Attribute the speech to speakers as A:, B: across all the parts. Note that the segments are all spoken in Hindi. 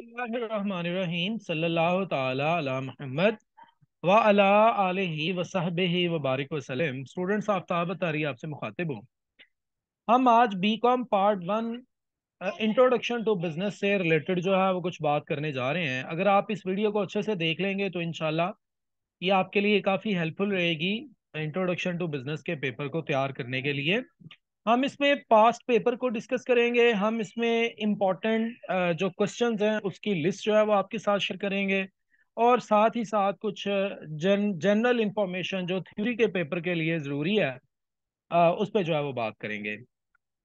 A: वबारक वसलम स्टूडेंट्स आफ्ताब तारी आपसे मुखातिब हूँ हम आज B com part one introduction to business से रिलेटेड जो है वो कुछ बात करने जा रहे हैं अगर आप इस वीडियो को अच्छे से देख लेंगे तो इनशाला ये आपके लिए काफ़ी हेल्पफुल रहेगी इंट्रोडक्शन टू बिजनेस के पेपर को तैयार करने के लिए हम इसमें पास्ट पेपर को डिस्कस करेंगे हम इसमें इम्पॉर्टेंट जो क्वेश्चन हैं उसकी लिस्ट जो है वो आपके साथ शेयर करेंगे और साथ ही साथ कुछ जन जनरल इंफॉर्मेशन जो थ्योरी के पेपर के लिए ज़रूरी है उस पर जो है वो बात करेंगे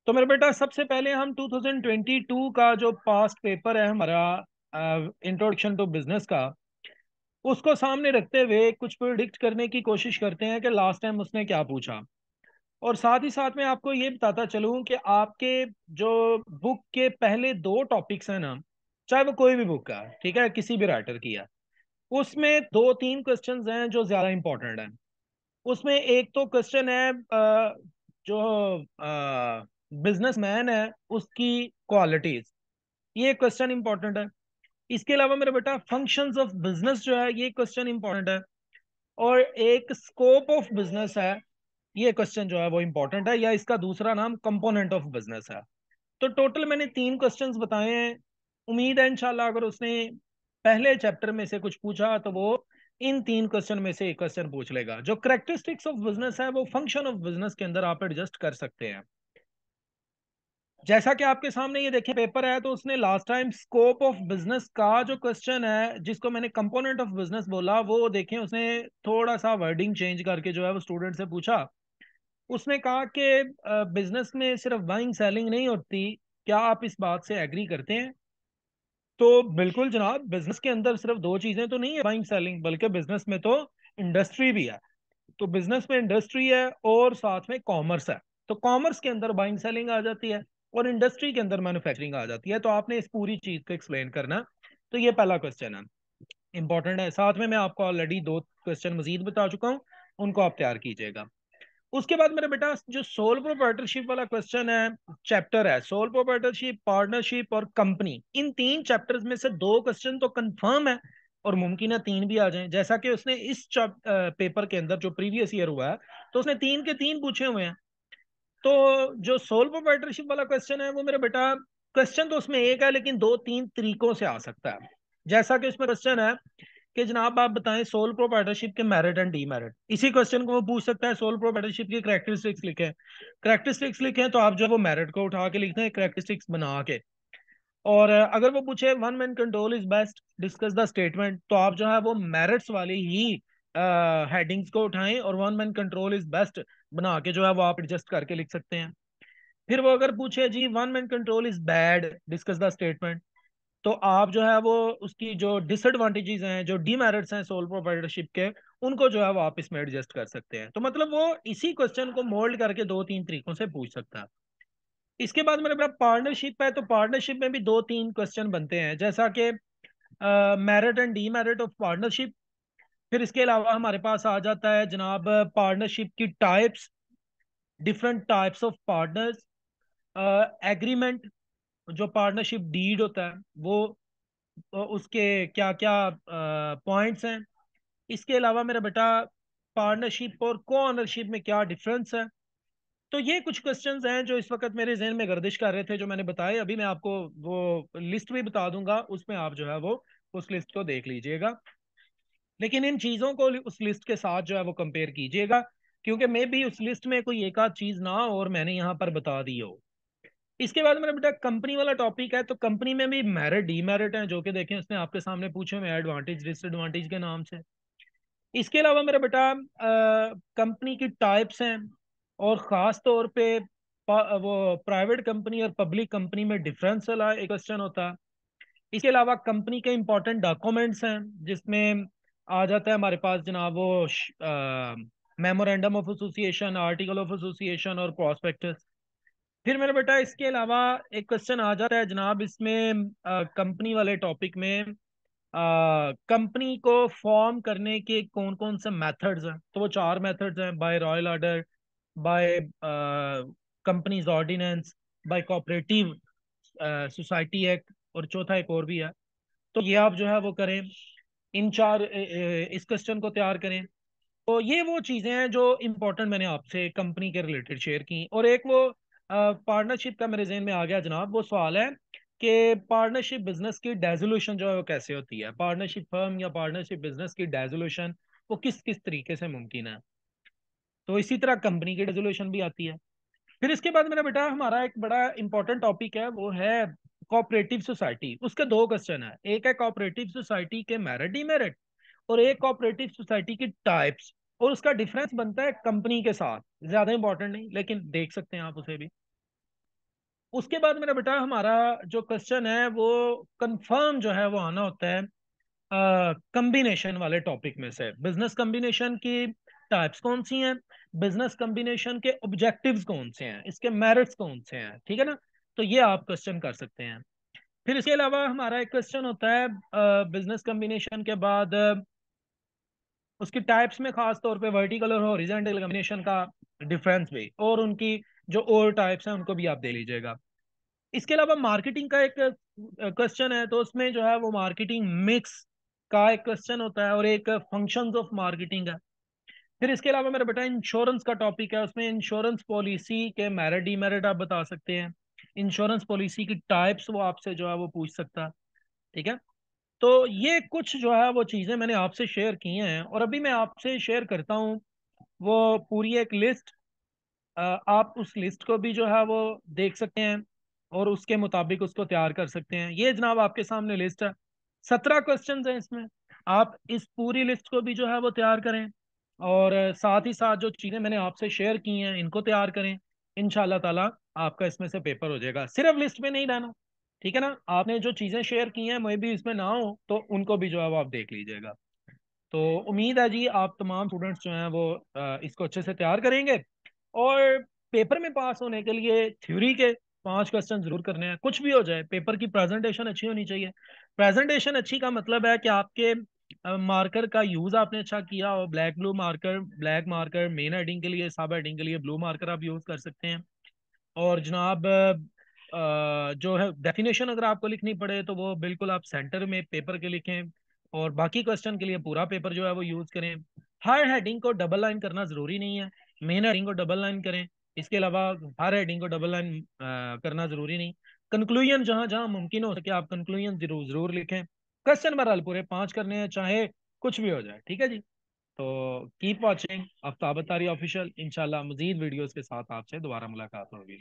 A: तो मेरा बेटा सबसे पहले हम 2022 का जो पास्ट पेपर है हमारा इंट्रोडक्शन टू बिजनेस का उसको सामने रखते हुए कुछ प्रोडिक्ट करने की कोशिश करते हैं कि लास्ट टाइम उसने क्या पूछा और साथ ही साथ में आपको ये बताता चलूं कि आपके जो बुक के पहले दो टॉपिक्स हैं ना चाहे वो कोई भी बुक का ठीक है किसी भी राइटर की है उसमें दो तीन क्वेश्चन हैं जो ज्यादा इंपॉर्टेंट हैं उसमें एक तो क्वेश्चन है जो बिजनेसमैन है उसकी क्वालिटीज ये क्वेश्चन इंपॉर्टेंट है इसके अलावा मेरा बेटा फंक्शंस ऑफ बिजनेस जो है ये क्वेश्चन इंपॉर्टेंट है और एक स्कोप ऑफ बिजनेस है ये क्वेश्चन जो है वो इंपॉर्टेंट है या इसका दूसरा नाम कंपोनेंट ऑफ बिजनेस है तो टोटल मैंने तीन क्वेश्चन बताए हैं उम्मीद है इनशाला अगर उसने पहले चैप्टर में से कुछ पूछा तो वो इन तीन क्वेश्चन में से एक क्वेश्चन पूछ लेगा जो करेक्टरिस्टिक्स ऑफ बिजनेस है वो फंक्शन ऑफ बिजनेस के अंदर आप एडजस्ट कर सकते हैं जैसा कि आपके सामने ये देखिए पेपर है तो उसने last time scope of business का जो क्वेश्चन है जिसको मैंने कंपोनेंट ऑफ बिजनेस बोला वो देखें उसने थोड़ा सा वर्डिंग चेंज करके जो है वो स्टूडेंट से पूछा उसने कहा कि बिजनेस में सिर्फ बाइंग सेलिंग नहीं होती क्या आप इस बात से एग्री करते हैं तो बिल्कुल जनाब बिजनेस के अंदर सिर्फ दो चीजें तो नहीं है बाइंग सेलिंग बल्कि बिजनेस में तो इंडस्ट्री भी है तो बिजनेस में इंडस्ट्री है और साथ में कॉमर्स है तो कॉमर्स के अंदर बाइंग सेलिंग आ जाती है और इंडस्ट्री के अंदर मैन्युफैक्चरिंग आ जाती है तो आपने इस पूरी चीज को एक्सप्लेन करना तो ये पहला क्वेश्चन है इंपॉर्टेंट है साथ में मैं आपको ऑलरेडी दो क्वेश्चन मजीद बता चुका हूँ उनको आप तैयार कीजिएगा उसके बाद मेरे बेटा जो सोल प्रोपर्टरशिप वाला क्वेश्चन है चैप्टर है सोल प्रोपर्टरशिप पार्टनरशिप और कंपनी इन तीन चैप्टर्स में से दो क्वेश्चन तो कंफर्म है और मुमकिन है तीन भी आ जाएं जैसा कि उसने इस पेपर के अंदर जो प्रीवियस ईयर हुआ है तो उसने तीन के तीन पूछे हुए हैं तो जो सोल प्रोपर्टरशिप वाला क्वेश्चन है वो मेरे बेटा क्वेश्चन तो उसमें एक है लेकिन दो तीन तरीकों से आ सकता है जैसा कि उसमें क्वेश्चन है कि जनाब आप बताएं सोल प्रोपाइटरशिप के मेरिट एंड डीमेरिट इसी क्वेश्चन को वो पूछ सकता है सोल प्रोपाइटरशिप के करेक्टरिस्टिक्स लिखे करेक्टरिस्टिक्स लिखे तो आप जो वो मेरिट को उठा के लिखते हैं करेक्टरिस्टिक्स बना के और अगर वो पूछे one man control is best discuss the statement तो आप जो है वो मेरिट्स वाली ही हेडिंग्स uh, को उठाएं और one man control is best बना के जो है वो आप एडजस्ट करके लिख सकते हैं फिर वो अगर पूछे जी one man control is bad discuss the statement तो आप जो है वो उसकी जो डिसएडवांटेजेस हैं जो डीमेरिट्स हैं सोल प्रोप्राइटरशिप के उनको जो है वो आप इसमें एडजस्ट कर सकते हैं तो मतलब वो इसी क्वेश्चन को मोल्ड करके दो तीन तरीकों से पूछ सकता है इसके बाद मेरे पास पार्टनरशिप है तो पार्टनरशिप में भी दो तीन क्वेश्चन बनते हैं जैसा कि merit and demerit of partnership फिर इसके अलावा हमारे पास आ जाता है जनाब पार्टनरशिप की types different types of partners agreement जो पार्टनरशिप डीड होता है वो उसके क्या क्या पॉइंट्स हैं इसके अलावा मेरा बेटा पार्टनरशिप और को ऑनरशिप में क्या डिफरेंस है तो ये कुछ क्वेश्चंस हैं जो इस वक्त मेरे जहन में गर्दिश कर रहे थे जो मैंने बताए अभी मैं आपको वो लिस्ट भी बता दूंगा उसमें आप जो है वो उस लिस्ट को देख लीजिएगा लेकिन इन चीज़ों को उस लिस्ट के साथ जो है वो कंपेयर कीजिएगा क्योंकि मैं भी उस लिस्ट में कोई एक आध चीज़ ना हो और मैंने यहाँ पर बता दी हो इसके बाद मेरा बेटा कंपनी वाला टॉपिक है तो कंपनी में भी मेरिट डीमेरिट है जो कि देखें उसने आपके सामने पूछे हुए एडवांटेज डिसएडवांटेज के नाम से इसके अलावा मेरा बेटा कंपनी की टाइप्स हैं और ख़ास तौर पे वो प्राइवेट कंपनी और पब्लिक कंपनी में डिफरेंस वाला एक क्वेश्चन होता है इसके अलावा कंपनी के इम्पोर्टेंट डॉक्यूमेंट्स हैं जिसमें आ जाता है हमारे पास जनाब वो memorandum of association article of association और प्रॉस्पेक्टस फिर मेरा बेटा इसके अलावा एक क्वेश्चन आ जाता है जनाब इसमें कंपनी वाले टॉपिक में कंपनी को फॉर्म करने के कौन कौन से मेथड्स हैं तो वो चार मेथड्स हैं by royal order by companies ordinance by cooperative society act और चौथा एक और भी है तो ये आप जो है वो करें इन चार इस क्वेश्चन को तैयार करें तो ये वो चीज़ें हैं जो इम्पोर्टेंट मैंने आपसे कंपनी के रिलेटेड शेयर की और एक वो पार्टनरशिप का मेरे जहन में आ गया जनाब वो सवाल है कि पार्टनरशिप बिजनेस की डेजोल्यूशन जो है वो कैसे होती है पार्टनरशिप फर्म या पार्टनरशिप बिजनेस की डेजोल्यूशन वो किस किस तरीके से मुमकिन है तो इसी तरह कंपनी की डेजोल्यूशन भी आती है फिर इसके बाद मेरा बेटा हमारा एक बड़ा इंपॉर्टेंट टॉपिक है वो है कोऑपरेटिव सोसाइटी उसके दो क्वेश्चन है एक है कोऑपरेटिव सोसाइटी के मेरिट डिमेरिट और एक कोऑपरेटिव सोसाइटी की टाइप्स और उसका डिफरेंस बनता है कंपनी के साथ ज्यादा इंपॉर्टेंट नहीं लेकिन देख सकते हैं आप उसे भी उसके बाद मेरा बेटा हमारा जो क्वेश्चन है वो कंफर्म जो है वो आना होता है कम्बिनेशन वाले टॉपिक में से बिजनेस कम्बिनेशन की टाइप्स कौन सी हैं बिजनेस कम्बिनेशन के ऑब्जेक्टिव्स कौन से हैं इसके मेरिट्स कौन से हैं ठीक है ना तो ये आप क्वेश्चन कर सकते हैं फिर इसके अलावा हमारा एक क्वेश्चन होता है बिजनेस कम्बिनेशन के बाद उसकी टाइप्स में खास तौर पे वर्टिकल और हॉरिजेंटल कम्बिनेशन का डिफरेंस भी और उनकी जो और टाइप्स हैं उनको भी आप दे लीजिएगा इसके अलावा मार्केटिंग का एक क्वेश्चन है तो उसमें जो है वो मार्केटिंग मिक्स का एक क्वेश्चन होता है और एक फंक्शन ऑफ मार्केटिंग है फिर इसके अलावा मेरा बेटा इंश्योरेंस का टॉपिक है उसमें इंश्योरेंस पॉलिसी के मेरिट डीमेरिट आप बता सकते हैं इंश्योरेंस पॉलिसी की टाइप्स वो आपसे जो है वो पूछ सकता है ठीक है तो ये कुछ जो है वो चीज़ें मैंने आपसे शेयर की हैं और अभी मैं आपसे शेयर करता हूँ वो पूरी एक लिस्ट आप उस लिस्ट को भी जो है वो देख सकते हैं और उसके मुताबिक उसको तैयार कर सकते हैं ये जनाब आपके सामने लिस्ट है सत्रह क्वेश्चन हैं इसमें आप इस पूरी लिस्ट को भी जो है वो तैयार करें और साथ ही साथ जो चीज़ें मैंने आपसे शेयर की हैं इनको तैयार करें इन ताला आपका इसमें से पेपर हो जाएगा सिर्फ लिस्ट में नहीं रहना ठीक है ना आपने जो चीज़ें शेयर की हैं मैं भी इसमें ना हो तो उनको भी जो है वो आप देख लीजिएगा तो उम्मीद है जी आप तमाम स्टूडेंट्स जो हैं वो इसको अच्छे से तैयार करेंगे और पेपर में पास होने के लिए थ्योरी के पांच क्वेश्चन जरूर करने हैं कुछ भी हो जाए पेपर की प्रेजेंटेशन अच्छी होनी चाहिए प्रेजेंटेशन अच्छी का मतलब है कि आपके मार्कर का यूज आपने अच्छा किया और black blue marker black marker main heading के लिए सब एडिंग के लिए ब्लू मार्कर आप यूज कर सकते हैं और जनाब जो है डेफिनेशन अगर आपको लिखनी पड़े तो वो बिल्कुल आप सेंटर में पेपर के लिखें और बाकी क्वेश्चन के लिए पूरा पेपर जो है वो यूज करें हर हेडिंग को डबल लाइन करना जरूरी नहीं है मेन हेडिंग को डबल लाइन करें इसके अलावा हर हेडिंग को डबल लाइन करना जरूरी नहीं कंक्लूजन जहां जहां मुमकिन हो सके आप कंक्लूजन जरूर जरूर लिखें क्वेश्चन बहरहाल पूरे पांच करने हैं चाहे कुछ भी हो जाए ठीक है जी तो कीप वॉचिंग आफ्ताब तारी ऑफिशियल इंशाल्लाह मजीद वीडियोस के साथ आपसे दोबारा मुलाकात होगी